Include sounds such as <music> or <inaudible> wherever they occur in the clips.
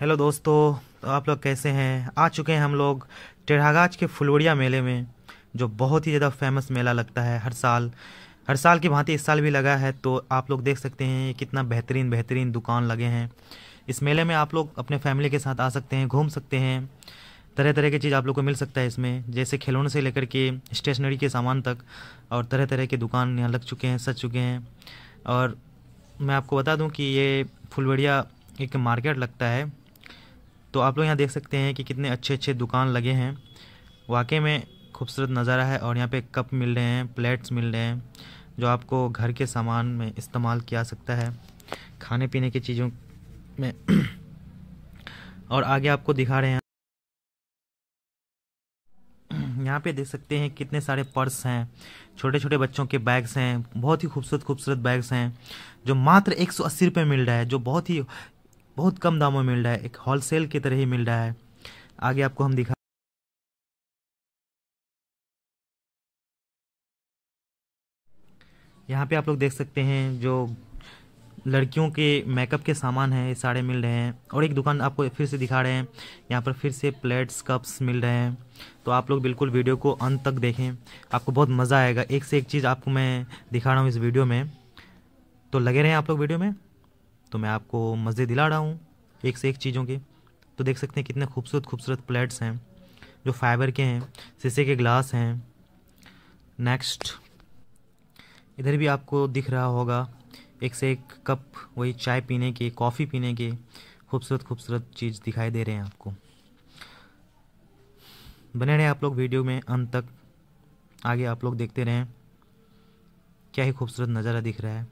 hello दोस्तों तो आप लोग कैसे हैं आ चुके हैं हम लोग टेढ़ागाज के फुलवड़िया मेले में जो बहुत ही ज़्यादा फेमस मेला लगता है हर साल हर साल की भांति इस साल भी लगा है तो आप लोग देख सकते हैं कितना बेहतरीन बेहतरीन दुकान लगे हैं इस मेले में आप लोग अपने फैमिली के साथ आ सकते हैं घूम सकते हैं तरह तरह की चीज़ आप लोग को मिल सकता है इसमें जैसे खिलौने से लेकर के स्टेशनरी के सामान तक और तरह तरह के दुकान यहाँ लग चुके हैं सज चुके हैं और मैं आपको बता दूं कि ये फुलवड़िया एक मार्केट लगता है तो आप लोग यहाँ देख सकते हैं कि कितने अच्छे अच्छे दुकान लगे हैं वाकई में खूबसूरत नज़ारा है और यहाँ पे कप मिल रहे हैं प्लेट्स मिल रहे हैं जो आपको घर के सामान में इस्तेमाल किया सकता है खाने पीने की चीज़ों में <clears throat> और आगे आपको दिखा रहे हैं <clears throat> यहाँ पे देख सकते हैं कितने सारे पर्स हैं छोटे छोटे बच्चों के बैग्स हैं बहुत ही खूबसूरत खूबसूरत बैग्स हैं जो मात्र एक सौ अस्सी रुपये मिल रहा है जो बहुत ही बहुत कम दामों में मिल रहा है एक होलसेल की तरह ही मिल रहा है आगे आपको हम दिखा यहाँ पे आप लोग देख सकते हैं जो लड़कियों के मेकअप के सामान हैं ये सारे मिल रहे हैं और एक दुकान आपको फिर से दिखा रहे हैं यहाँ पर फिर से प्लेट्स कप्स मिल रहे हैं तो आप लोग बिल्कुल वीडियो को अंत तक देखें आपको बहुत मज़ा आएगा एक से एक चीज़ आपको मैं दिखा रहा हूँ इस वीडियो में तो लगे रहें आप लोग वीडियो में तो मैं आपको मज़े दिला रहा हूँ एक से एक चीज़ों के तो देख सकते हैं कितने खूबसूरत खूबसूरत प्लेट्स हैं जो फाइबर के हैं शीशे के ग्लास हैं नेक्स्ट इधर भी आपको दिख रहा होगा एक से एक कप वही चाय पीने के कॉफ़ी पीने के खूबसूरत खूबसूरत चीज़ दिखाई दे रहे हैं आपको बने रहे आप लोग वीडियो में अंत तक आगे आप लोग देखते रहें क्या ही खूबसूरत नज़ारा दिख रहा है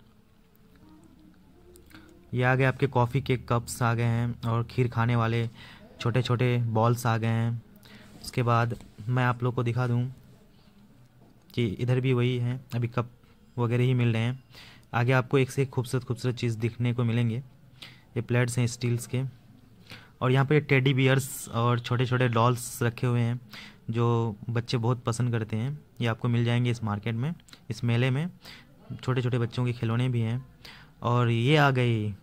ये आ गए आपके कॉफ़ी के कप्स आ गए हैं और खीर खाने वाले छोटे छोटे बॉल्स आ गए हैं उसके बाद मैं आप लोग को दिखा दूँ कि इधर भी वही हैं अभी कप वगैरह ही मिल रहे हैं आगे आपको एक से एक खूबसूरत खूबसूरत चीज़ दिखने को मिलेंगे ये प्लेट्स हैं स्टील्स के और यहाँ पे टेडी बियर्स और छोटे छोटे डॉल्स रखे हुए हैं जो बच्चे बहुत पसंद करते हैं ये आपको मिल जाएंगे इस मार्केट में इस मेले में छोटे छोटे बच्चों के खिलौने भी हैं और ये आ गई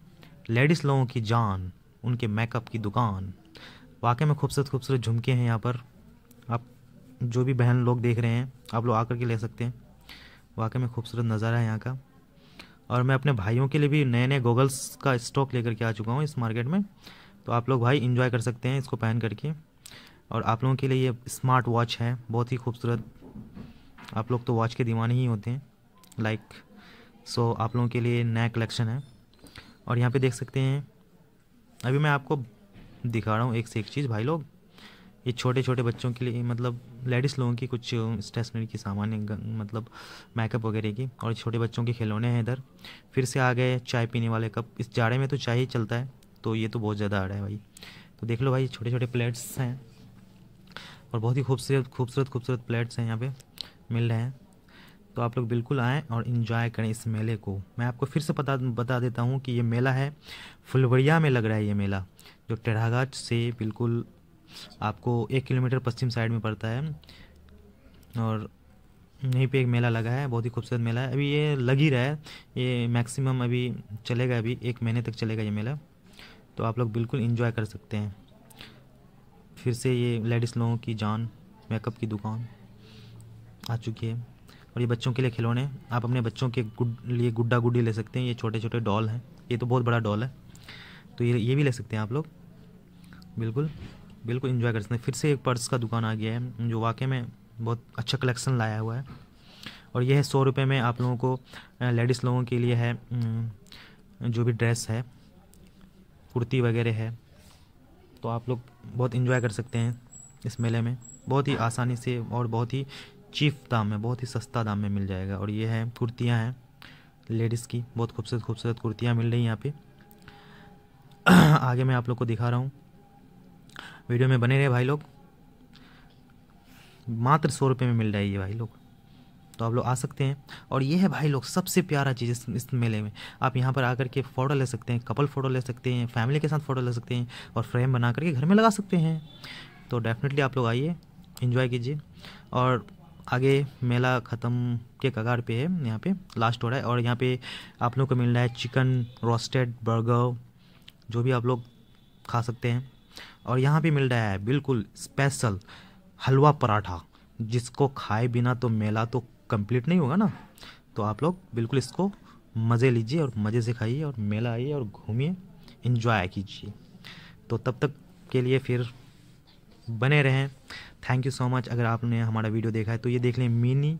लेडीज़ लोगों की जान उनके मेकअप की दुकान वाकई में खूबसूरत खूबसूरत झुमके हैं यहाँ पर आप जो भी बहन लोग देख रहे हैं आप लोग आकर के ले सकते हैं वाकई में खूबसूरत नज़ारा है यहाँ का और मैं अपने भाइयों के लिए भी नए नए गोगल्स का स्टॉक लेकर के आ चुका हूँ इस मार्केट में तो आप लोग भाई इन्जॉय कर सकते हैं इसको पहन करके और आप लोगों के लिए ये स्मार्ट वॉच है बहुत ही खूबसूरत आप लोग तो वॉच के दीवाने ही होते हैं लाइक सो आप लोगों के लिए नया कलेक्शन है और यहाँ पे देख सकते हैं अभी मैं आपको दिखा रहा हूँ एक से एक चीज़ भाई लोग ये छोटे छोटे बच्चों के लिए मतलब लेडीज़ लोगों की कुछ स्टेशनरी की सामान्य मतलब मेकअप वगैरह की और छोटे बच्चों के खिलौने हैं इधर फिर से आ गए चाय पीने वाले कप इस जाड़े में तो चाय ही चलता है तो ये तो बहुत ज़्यादा आ रहा है भाई तो देख लो भाई छोटे छोटे प्लेट्स हैं और बहुत ही खूबसूरत खूबसूरत खूबसूरत प्लेट्स हैं यहाँ पे मिल रहे हैं तो आप लोग बिल्कुल आएँ और इन्जॉय करें इस मेले को मैं आपको फिर से पता बता देता हूँ कि ये मेला है फुलवरिया में लग रहा है ये मेला जो टेढ़ाघाट से बिल्कुल आपको एक किलोमीटर पश्चिम साइड में पड़ता है और यहीं पे एक मेला लगा है बहुत ही खूबसूरत मेला है अभी ये लग ही रहा है ये मैक्सिमम अभी चलेगा अभी एक महीने तक चलेगा ये मेला तो आप लोग बिल्कुल इन्जॉय कर सकते हैं फिर से ये लेडीज़ लोगों की जान मेकअप की दुकान आ चुकी है और ये बच्चों के लिए खिलौने आप अपने बच्चों के गुड लिए गुड्डा गुड्डी ले सकते हैं ये छोटे छोटे डॉल हैं ये तो बहुत बड़ा डॉल है तो ये ये भी ले सकते हैं आप लोग बिल्कुल बिल्कुल इन्जॉय कर सकते हैं फिर से एक पर्स का दुकान आ गया है जो वाकई में बहुत अच्छा कलेक्शन लाया हुआ है और यह है सौ रुपये में आप लोगों को लेडीज़ लोगों के लिए है जो भी ड्रेस है कुर्ती वगैरह है तो आप लोग बहुत इन्जॉय कर सकते हैं इस मेले में बहुत ही आसानी से और बहुत ही चीफ दाम में बहुत ही सस्ता दाम में मिल जाएगा और ये है कुर्तियाँ हैं लेडीज़ की बहुत खूबसूरत खूबसूरत कुर्तियाँ मिल रही हैं यहाँ पे <clears throat> आगे मैं आप लोग को दिखा रहा हूँ वीडियो में बने रहे भाई लोग मात्र सौ रुपये में मिल रहा है ये भाई लोग तो आप लोग आ सकते हैं और ये है भाई लोग सबसे प्यारा चीज़ इस, इस मेले में आप यहाँ पर आकर के फ़ोटो ले सकते हैं कपल फ़ोटो ले सकते हैं फैमिली के साथ फ़ोटो ले सकते हैं और फ्रेम बना करके घर में लगा सकते हैं तो डेफिनेटली आप लोग आइए इन्जॉय कीजिए और आगे मेला ख़त्म के कगार पे है यहाँ पे लास्ट हो रहा है और यहाँ पे आप लोग को मिल रहा है चिकन रोस्टेड बर्गर जो भी आप लोग खा सकते हैं और यहाँ पे मिल रहा है बिल्कुल स्पेशल हलवा पराठा जिसको खाए बिना तो मेला तो कंप्लीट नहीं होगा ना तो आप लोग बिल्कुल इसको मज़े लीजिए और मज़े से खाइए और मेला आइए और घूमिए इन्जॉय कीजिए तो तब तक के लिए फिर बने रहें थैंक यू सो मच अगर आपने हमारा वीडियो देखा है तो ये देख लें मिनी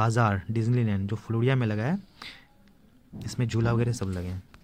बाज़ार डिजनीलैंड जो फ्लोरिया में लगा है इसमें झूला वगैरह सब लगे हैं